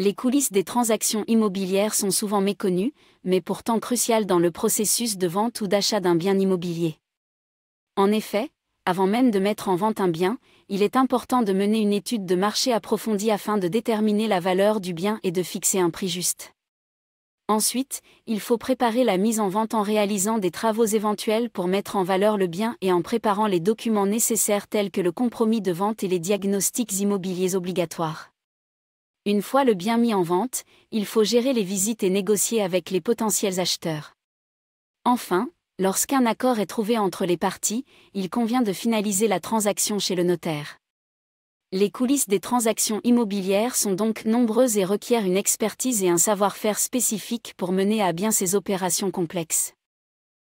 Les coulisses des transactions immobilières sont souvent méconnues, mais pourtant cruciales dans le processus de vente ou d'achat d'un bien immobilier. En effet, avant même de mettre en vente un bien, il est important de mener une étude de marché approfondie afin de déterminer la valeur du bien et de fixer un prix juste. Ensuite, il faut préparer la mise en vente en réalisant des travaux éventuels pour mettre en valeur le bien et en préparant les documents nécessaires tels que le compromis de vente et les diagnostics immobiliers obligatoires. Une fois le bien mis en vente, il faut gérer les visites et négocier avec les potentiels acheteurs. Enfin, lorsqu'un accord est trouvé entre les parties, il convient de finaliser la transaction chez le notaire. Les coulisses des transactions immobilières sont donc nombreuses et requièrent une expertise et un savoir-faire spécifiques pour mener à bien ces opérations complexes.